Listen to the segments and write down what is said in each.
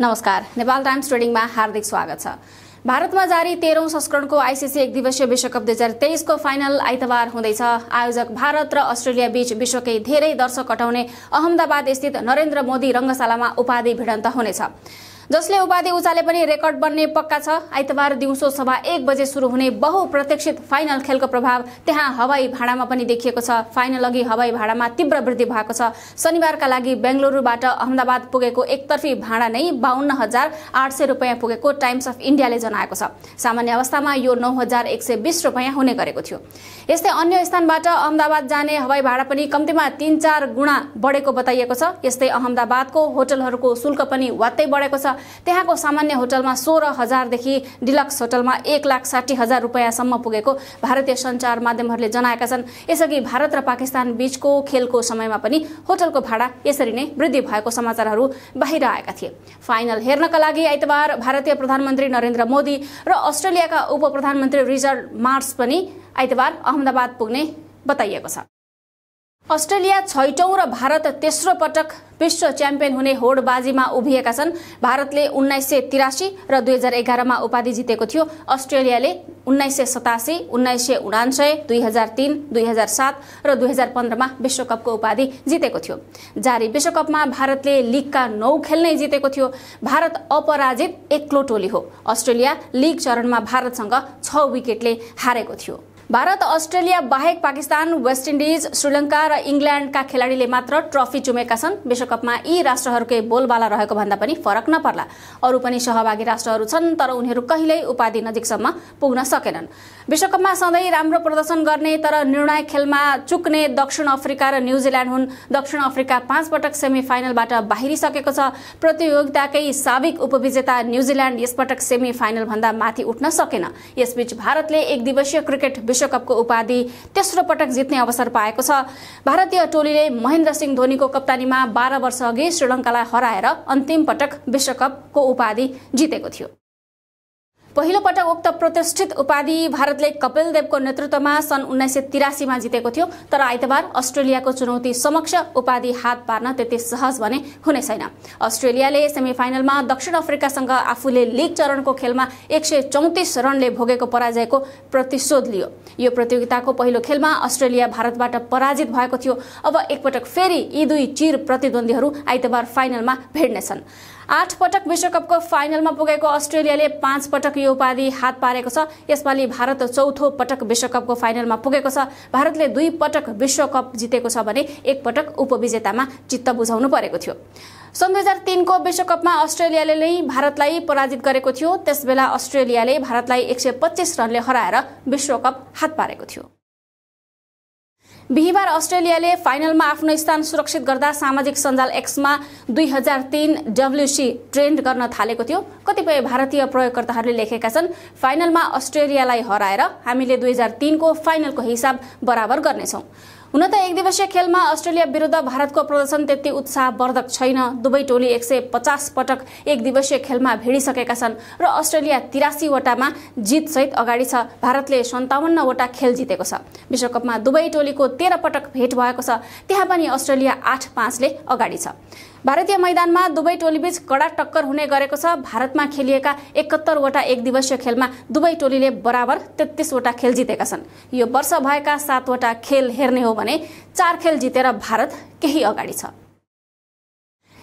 नमस्कार नेपाल टाइम्स ट्रेडिङमा हार्दिक स्वागत छ भारतमा जारी तेह्रौं संस्करणको आइसिसी एक दिवसीय विश्वकप दुई हजार तेइसको फाइनल आइतबार हुँदैछ आयोजक भारत र अस्ट्रेलिया बीच विश्वकै धेरै दर्शक अटाउने अहमदाबाद स्थित नरेन्द्र मोदी रंगशालामा उपाधि भिडन्त हुनेछ जसले उपाधि उचाले पनि रेकर्ड बन्ने पक्का छ आइतबार दिउँसो सभा एक बजे सुरु हुने बहुप्रतीक्षित फाइनल खेलको प्रभाव त्यहाँ हवाई भाडामा पनि देखिएको छ फाइनल अघि हवाई भाडामा तीव्र वृद्धि भएको छ शनिबारका लागि बेङ्गलुरुबाट अहमदाबाद पुगेको एकतर्फी भाडा नै बाहन्न हजार आठ सय रुपियाँ पुगेको टाइम्स अफ इन्डियाले जनाएको छ सामान्य अवस्थामा यो नौ हजार एक सय बिस रुपियाँ हुने गरेको थियो यस्तै अन्य स्थानबाट अहमदाबाद जाने हवाई भाडा पनि कम्तीमा तीन चार गुणा बढेको बताइएको छ यस्तै अहमदाबादको होटलहरूको शुल्क पनि वात्तै बढेको छ त्यहाँको सामान्य होटलमा सोह्र हजारदेखि डिलक्स होटलमा एक लाख साठी हजार रुपियाँसम्म पुगेको भारतीय सञ्चार माध्यमहरूले जनाएका छन् यसअघि भारत र पाकिस्तान बीचको खेलको समयमा पनि होटलको भाडा यसरी नै वृद्धि भएको समाचारहरू बाहिर आएका थिए फाइनल हेर्नका लागि आइतबार भारतीय प्रधानमन्त्री नरेन्द्र मोदी र अस्ट्रेलियाका उप प्रधानमन्त्री रिचर्ड मार्स पनि आइतबार अहमदाबाद पुग्ने बताइएको छ अस्ट्रेलिया छैटौँ र भारत तेस्रो पटक विश्व च्याम्पियन हुने होडबाजीमा उभिएका छन् भारतले उन्नाइस सय तिरासी र दुई हजार एघारमा उपाधि जितेको थियो अस्ट्रेलियाले उन्नाइस सय सतासी उन्नाइस सय उनान्सय दुई हजार तिन दुई हजार सात र दुई हजार पन्ध्रमा विश्वकपको उपाधि जितेको थियो जारी विश्वकपमा भारतले लिगका नौ खेल नै जितेको थियो भारत अपराजित एक्लो टोली हो अस्ट्रेलिया लिग चरणमा भारतसँग छ विकेटले हारेको थियो भारत अस्ट्रेलिया बाहेक पाकिस्तान वेस्ट इन्डिज श्रीलङ्का र इङ्ल्याण्डका खेलाडीले मात्र ट्रफी चुमेका छन् विश्वकपमा यी राष्ट्रहरूकै बोलबाला रहेको भन्दा पनि फरक नपर्ला अरू पनि सहभागी राष्ट्रहरू छन् तर उनीहरू कहिल्यै उपाधि नजिकसम्म पुग्न सकेनन् विश्वकपमा सधैँ राम्रो प्रदर्शन गर्ने तर निर्णायक खेलमा चुक्ने दक्षिण अफ्रिका र न्युजिल्यान्ड हुन् दक्षिण अफ्रिका पाँच पटक सेमी फाइनलबाट बाहिरिसकेको छ प्रतियोगिताकै साविक उपविजेता न्युजिल्यान्ड यसपटक सेमी फाइनलभन्दा माथि उठ्न सकेन यसबीच भारतले एक दिवसीय क्रिकेट विश्वकपको उपाधि तेस्रो पटक जित्ने अवसर पाएको छ भारतीय टोलीले महेन्द्र सिंह धोनीको कप्तानीमा बाह्र वर्ष अघि श्रीलङ्कालाई हराएर अन्तिम पटक विश्वकपको उपाधि जितेको थियो पहिलो पटक उक्त प्रतिष्ठित उपाधि भारतले कपिल देवको नेतृत्वमा सन् उन्नाइस सय तिरासीमा जितेको थियो तर आइतबार अस्ट्रेलियाको चुनौती समक्ष उपाधि हात पार्न त्यति सहज भने हुने छैन अस्ट्रेलियाले सेमी फाइनलमा दक्षिण अफ्रिकासँग आफूले लिग चरणको खेलमा एक सय चौतिस रनले भोगेको पराजयको प्रतिशोध लियो यो प्रतियोगिताको पहिलो खेलमा अस्ट्रेलिया भारतबाट पराजित भएको थियो अब एकपटक फेरि यी दुई चिर प्रतिद्वन्दीहरू आइतबार फाइनलमा भेट्नेछन् आठ पटक विश्वकपको फाइनलमा पुगेको अस्ट्रेलियाले पाँच पटक यो उपाधि हात पारेको छ यसपालि भारत चौथो पटक विश्वकपको फाइनलमा पुगेको छ भारतले दुई पटक विश्वकप जितेको छ भने एक पटक उपविजेतामा चित्त बुझाउनु परेको थियो सन् दुई हजार तिनको विश्वकपमा अस्ट्रेलियाले नै भारतलाई पराजित गरेको थियो त्यसबेला अस्ट्रेलियाले भारतलाई एक सय पच्चिस रनले हराएर विश्वकप हात पारेको थियो बिहिबार अस्ट्रेलियाले फाइनलमा आफ्नो स्थान सुरक्षित गर्दा सामाजिक सञ्जाल एक्समा दुई हजार तिन डब्ल्युसी ट्रेन्ड गर्न थालेको थियो कतिपय भारतीय प्रयोगकर्ताहरूले लेखेका छन् फाइनलमा अस्ट्रेलियालाई हराएर हामीले दुई हजार तिनको फाइनलको हिसाब बराबर गर्नेछौँ हुन त एक दिवसीय खेलमा अस्ट्रेलिया विरुद्ध भारतको प्रदर्शन त्यति उत्साहवर्धक छैन दुवै टोली एक सय पचास पटक एक दिवसीय खेलमा भिडिसकेका छन् र अस्ट्रेलिया तिरासीवटामा जितसहित अगाडि छ भारतले सन्ताउन्नवटा खेल जितेको छ विश्वकपमा दुवै टोलीको तेह्र पटक भेट भएको छ त्यहाँ पनि अस्ट्रेलिया आठ पाँचले अगाडि छ भारतीय मैदानमा दुवै टोलीबीच कडा टक्कर हुने गरेको छ भारतमा खेलिएका एकहत्तरवटा एक दिवसीय खेलमा दुवै टोलीले बराबर तेत्तिसवटा खेल जितेका छन् यो वर्ष भएका सातवटा खेल हेर्ने हो भने चार खेल जितेर भारत केही अगाडि छ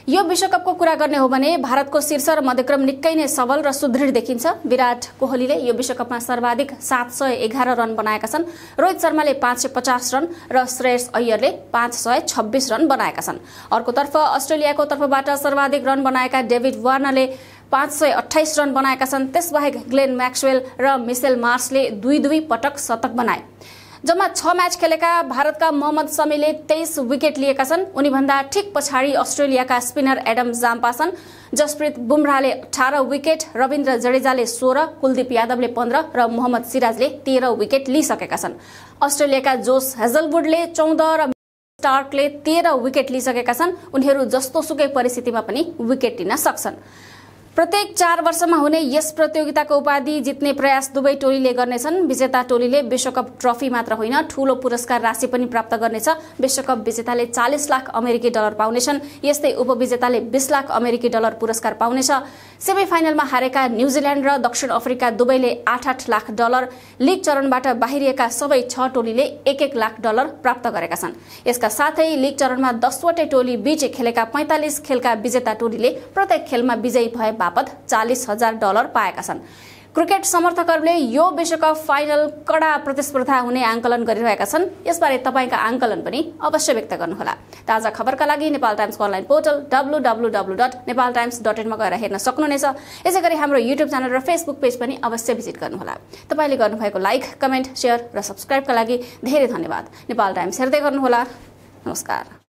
यो विश्वकपको कुरा गर्ने हो भने भारतको शीर्ष र मध्यक्रम निकै नै सबल र सुदृढ देखिन्छ विराट कोहलीले यो विश्वकपमा सर्वाधिक सात सय एघार रन बनाएका छन् रोहित शर्माले पाँच सय पचास रन र श्रेयस अय्यरले पाँच सय छब्बिस रन बनाएका छन् अर्कोतर्फ अस्ट्रेलियाको तर्फबाट सर्वाधिक रन बनाएका डेभिड वार्नरले पाँच सय अठाइस रन बनाएका छन् त्यसबाहेक ग्लेन म्याक्सवेल र मिसेल मार्सले दुई दुई पटक शतक बनाए जम्मा छ म्याच खेलेका भारतका मोहम्मद समीले तेइस विकेट लिएका छन् उनीभन्दा ठिक पछाडि अस्ट्रेलियाका स्पिनर एडम जाम्पा छन् जसप्रीत बुमराहले अठार विकेट रविन्द्र जडेजाले सोह्र कुलदीप यादवले पन्ध्र र मोहम्मद सिराजले तेह्र विकेट लिइसकेका छन् अस्ट्रेलियाका जोस हेजलवुडले चौध र स्टार्कले तेह्र विकेट लिइसकेका छन् उनीहरू जस्तोसुकै परिस्थितिमा पनि विकेट लिन सक्छन् प्रत्येक चार वर्षमा हुने यस प्रतियोगिताको उपाधि जित्ने प्रयास दुवै टोलीले गर्नेछन् विजेता टोलीले विश्वकप ट्रफी मात्र होइन ठूलो पुरस्कार राशि पनि प्राप्त गर्नेछ विश्वकप विजेताले चालिस लाख अमेरिकी डलर पाउनेछन् यस्तै उपविजेताले बिस लाख अमेरिकी डलर पुरस्कार पाउनेछ सेमी फाइनलमा हारेका न्यूजील्याण्ड र दक्षिण अफ्रिका दुवैले आठ आठ लाख डलर लीग चरणबाट बाहिरिएका सबै छ टोलीले एक एक लाख डलर प्राप्त गरेका छन् यसका साथै लीग चरणमा दसवटै टोली बीच खेलेका पैँतालिस खेलका विजेता टोलीले प्रत्येक खेलमा विजयी भए बापत चालिस हजार डलर पाएका छन् क्रिकेट समर्थकहरूले यो विश्वकप फाइनल कडा प्रतिस्पर्धा हुने आङ्कलन गरिरहेका छन् यसबारे तपाईँका आङ्कलन पनि अवश्य व्यक्त गर्नुहोला ताजा खबरका लागि नेपाल टाइम्सको online portal W W W dot Nepal Times dot इनमा गएर हेर्न सक्नुहुनेछ यसै गरी हाम्रो युट्युब च्यानल र फेसबुक पेज पनि अवश्य भिजिट गर्नुहोला तपाईँले गर्नुभएको लाइक कमेन्ट सेयर र सब्सक्राइबका लागि धेरै धन्यवाद नेपाल टाइम्स हेर्दै गर्नुहोला नमस्कार